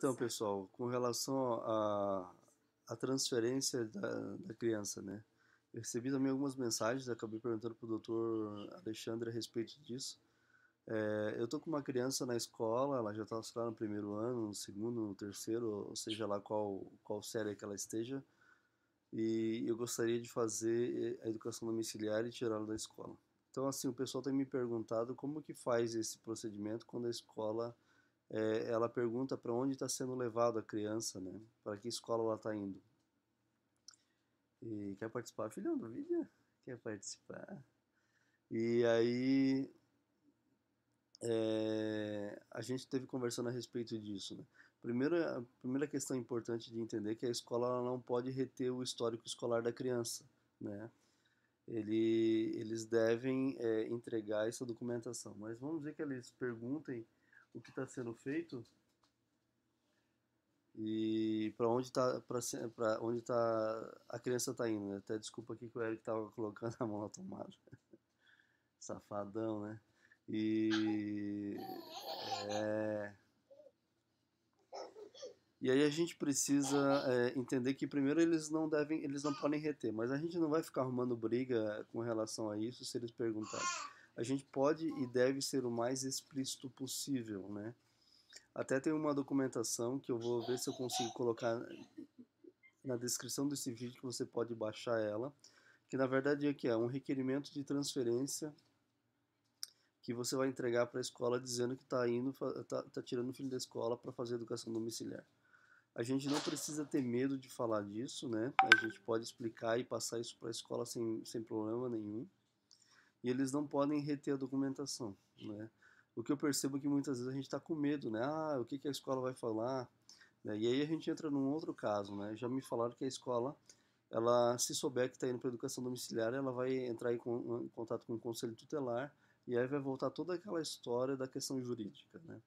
Então, pessoal, com relação à a, a, transferência da, da criança, né? Eu recebi também algumas mensagens, acabei perguntando para o doutor Alexandre a respeito disso. É, eu tô com uma criança na escola, ela já está lá no primeiro ano, no segundo, no terceiro, ou seja lá qual, qual série que ela esteja, e eu gostaria de fazer eh, a educação domiciliar e tirá-la da escola. Então, assim, o pessoal tem me perguntado como que faz esse procedimento quando a escola é, ela pergunta para onde está sendo levado a criança, né? Para que escola ela está indo. E quer participar? Filhão do vídeo? Quer participar? E aí é, a gente teve conversando a respeito disso, né? Primeira, a primeira questão importante de entender é que a escola não pode reter o histórico escolar da criança, né? Ele, eles devem é, entregar essa documentação. Mas vamos dizer que eles perguntem o que está sendo feito e para onde tá para onde tá a criança está indo né? até desculpa aqui que o Eric estava colocando a mão na tomada safadão né e é, e aí a gente precisa é, entender que primeiro eles não devem eles não podem reter mas a gente não vai ficar arrumando briga com relação a isso se eles perguntarem a gente pode e deve ser o mais explícito possível, né? Até tem uma documentação que eu vou ver se eu consigo colocar na descrição desse vídeo que você pode baixar ela, que na verdade é que é um requerimento de transferência que você vai entregar para a escola dizendo que está indo, está tá, tirando o filho da escola para fazer educação domiciliar. A gente não precisa ter medo de falar disso, né? A gente pode explicar e passar isso para a escola sem, sem problema nenhum e eles não podem reter a documentação, né? O que eu percebo é que muitas vezes a gente está com medo, né? Ah, o que, que a escola vai falar? Né? E aí a gente entra num outro caso, né? Já me falaram que a escola, ela se souber que está indo para educação domiciliar, ela vai entrar em, com, em contato com o conselho tutelar e aí vai voltar toda aquela história da questão jurídica, né?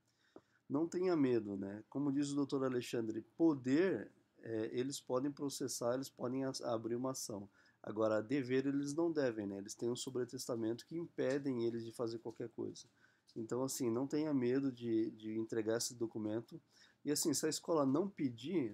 Não tenha medo, né? Como diz o doutor Alexandre, poder, é, eles podem processar, eles podem abrir uma ação Agora, dever eles não devem, né? Eles têm um sobretestamento que impedem eles de fazer qualquer coisa. Então, assim, não tenha medo de, de entregar esse documento. E, assim, se a escola não pedir,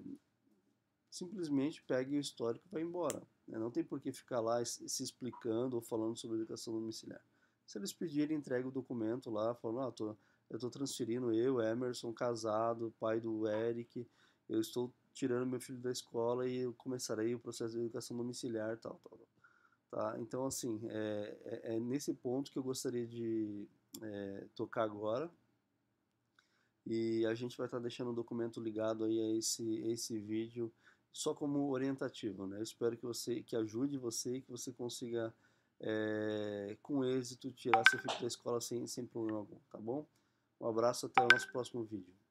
simplesmente pegue o histórico e vai embora. Né? Não tem por que ficar lá se explicando ou falando sobre educação domiciliar. Se eles pedirem, entrega o documento lá, falando, ah, tô, eu estou transferindo eu, Emerson, casado, pai do Eric, eu estou tirando meu filho da escola e eu começarei o processo de educação domiciliar, tal, tal. Tá? Então, assim, é, é, é nesse ponto que eu gostaria de é, tocar agora. E a gente vai estar tá deixando o documento ligado aí a esse, esse vídeo, só como orientativo, né? Eu espero que você, que ajude você e que você consiga, é, com êxito, tirar seu filho da escola sem, sem problema algum, tá bom? Um abraço, até o nosso próximo vídeo.